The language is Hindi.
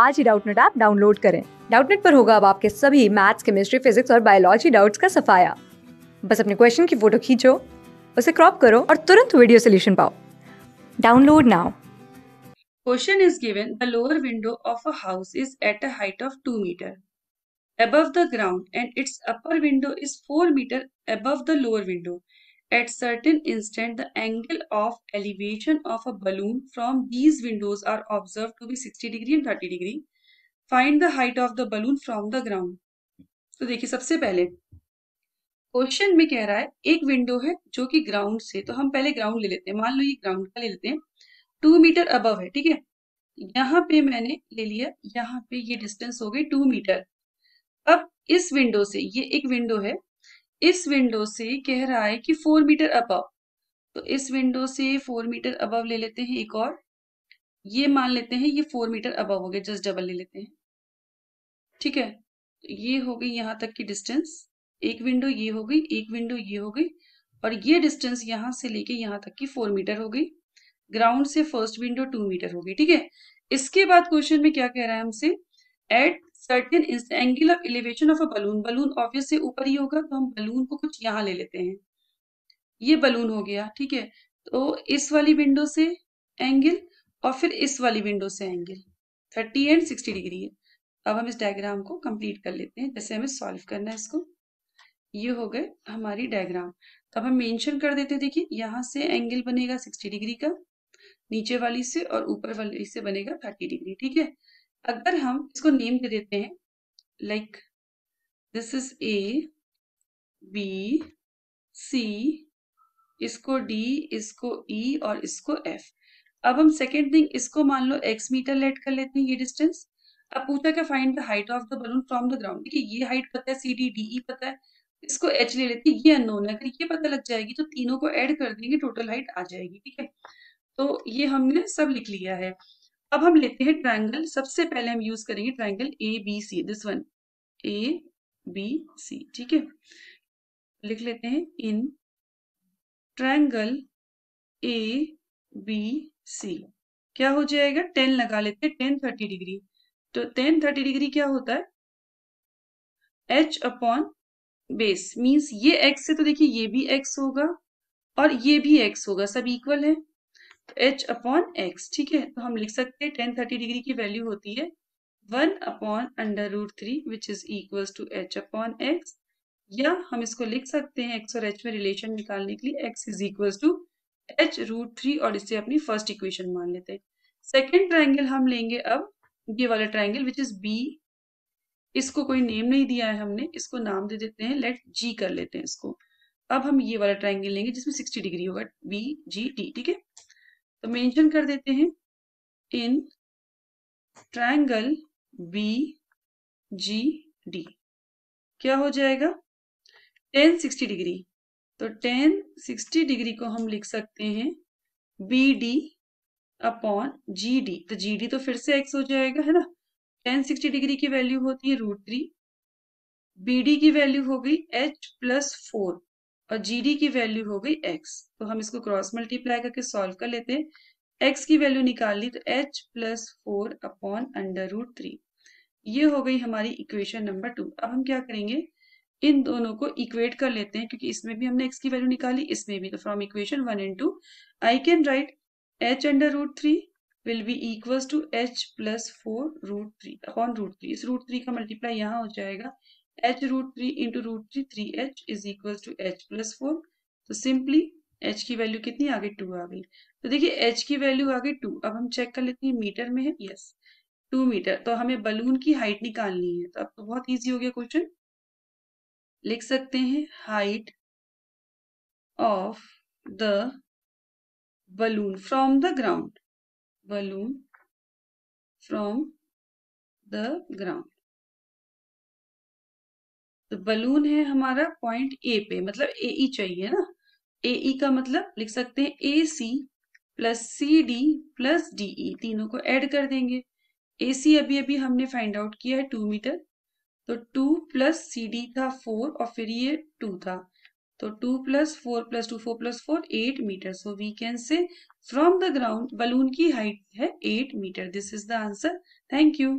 आज ही डाउटनेट ऐप डाउनलोड करें डाउटनेट पर होगा अब आपके सभी मैथ्स केमिस्ट्री फिजिक्स और बायोलॉजी डाउट्स का सफाया बस अपने क्वेश्चन की फोटो खींचो उसे क्रॉप करो और तुरंत वीडियो सोल्यूशन पाओ download now Question is given the lower window of a house is at a height of 2 meter above the ground and its upper window is 4 meter above the lower window At certain instant, the angle of elevation of a balloon from these windows are observed to be 60 degree and 30 degree. Find the height of the balloon from the ground. तो देखिए सबसे पहले क्वेश्चन में कह रहा है एक विंडो है जो कि ग्राउंड से तो हम पहले ग्राउंड ले लेते हैं मान लो ये ग्राउंड का ले लेते हैं टू मीटर अबव है ठीक है यहाँ पे मैंने ले लिया यहाँ पे ये डिस्टेंस हो गई टू मीटर अब इस विंडो से ये एक विंडो है इस विंडो से कह रहा है कि फोर मीटर अबव तो इस विंडो से फोर मीटर अबव ले लेते हैं एक और ये मान लेते हैं ये फोर मीटर अबव हो गए जस्ट डबल ले लेते हैं ठीक है तो ये हो गई यहाँ तक की डिस्टेंस एक विंडो ये हो गई एक विंडो ये हो गई और ये डिस्टेंस यहां से लेके यहाँ तक की फोर मीटर हो गई ग्राउंड से फर्स्ट विंडो टू मीटर होगी ठीक है इसके बाद क्वेश्चन में क्या कह रहा है हमसे at certain angle of elevation of a balloon balloon obvious से ऊपर ही होगा तो हम बलून को कुछ यहाँ ले लेते हैं ये बलून हो गया ठीक है तो इस वाली विंडो से एंगल और फिर इस वाली विंडो से angle thirty and sixty degree है अब हम इस डायग्राम को कंप्लीट कर लेते हैं जैसे हमें सॉल्व करना है इसको ये हो गए हमारी डायग्राम तो अब हम मेंशन कर देते हैं देखिए यहाँ से एंगल बनेगा 60 डिग्री का नीचे वाली से और ऊपर वाली से बनेगा 30 डिग्री ठीक है अगर हम इसको नेम दे देते हैं like this is A B C इसको डी इसको ई e, और इसको एफ अब हम सेकेंड थिंग इसको मान लो एक्स मीटर लेट कर लेते हैं ये डिस्टेंस अब पूछा क्या find the height of the balloon from the ground देखिए ये हाइट पता है सी डी डी ई पता है इसको एच ले लेते हैं ये अनोन है अगर ये पता लग जाएगी तो तीनों को ऐड कर देंगे टोटल हाइट आ जाएगी ठीक है तो ये हमने सब लिख लिया है अब हम लेते हैं ट्राइंगल सबसे पहले हम यूज करेंगे triangle A B C this one A B C ठीक है लिख लेते हैं इन ट्राइंगल ए बी सी क्या हो जाएगा टेन लगा लेते हैं टेन थर्टी डिग्री तो टेन थर्टी डिग्री क्या होता है एच अपॉन बेस मीन्स ये एक्स है तो देखिए ये भी एक्स होगा और ये भी एक्स होगा सब इक्वल है एच अपॉन एक्स ठीक है तो हम लिख सकते हैं टेन थर्टी डिग्री की वैल्यू होती है one upon under root three which is equal to H upon X या हम इसको लिख सकते हैं एक्स और एच में रिलेशन निकालने के लिए X is equal to H root three और इसे अपनी फर्स्ट इक्वेशन मान लेते हैं सेकेंड ट्राइंगल हम लेंगे अब ये वाला ट्राइंगल विच इज बी इसको कोई नेम नहीं दिया है हमने इसको नाम दे देते हैं लेट जी कर लेते हैं इसको अब हम ये वाला ट्राइंगल लेंगे जिसमें सिक्सटी डिग्री होगा बी जी टी ठीक है तो मेंशन कर देते हैं in triangle B G D क्या हो जाएगा टेन सिक्सटी डिग्री तो टेन सिक्सटी डिग्री को हम लिख सकते हैं B D upon G D तो जी डी तो फिर से एक्स हो जाएगा है ना टेन सिक्सटी डिग्री की वैल्यू होती है रूट थ्री बी डी की वैल्यू हो गई एच प्लस फोर और जी की वैल्यू हो गई एक्स तो हम इसको क्रॉस मल्टीप्लाई करके सॉल्व कर लेते हैं एक्स की वैल्यू निकाल ली तो H plus four upon under root three ये हो गई हमारी इक्वेशन नंबर टू अब हम क्या करेंगे इन दोनों को इक्वेट कर लेते हैं क्योंकि इसमें भी हमने एक्स की वैल्यू निकाली इसमें भी तो from equation one in two I can write H under root three will be equal to H plus four root three upon root three इस रूट थ्री का मल्टीप्लाई यहाँ हो जाएगा H root three into root three three H is equal to H plus four तो सिंपली एच की वैल्यू कितनी आ गई टू आ गई तो देखिए एच की वैल्यू आ गई टू अब हम चेक कर लेते हैं मीटर में है यस टू मीटर तो हमें बलून की हाइट निकालनी है तो अब तो बहुत ईजी हो गया क्वेश्चन लिख सकते हैं height of the balloon from the ground balloon from the ground तो बलून है हमारा पॉइंट ए पे मतलब ए ई e चाहिए ना ए ई e का मतलब लिख सकते हैं A C plus C D plus D E तीनों को ऐड कर देंगे ए सी अभी अभी हमने फाइंड आउट किया है टू मीटर तो टू प्लस सी डी था फोर और फिर ये टू था तो two plus four plus two four plus four eight metre so we can say from the ground balloon की हाइट है eight metre this is the answer thank you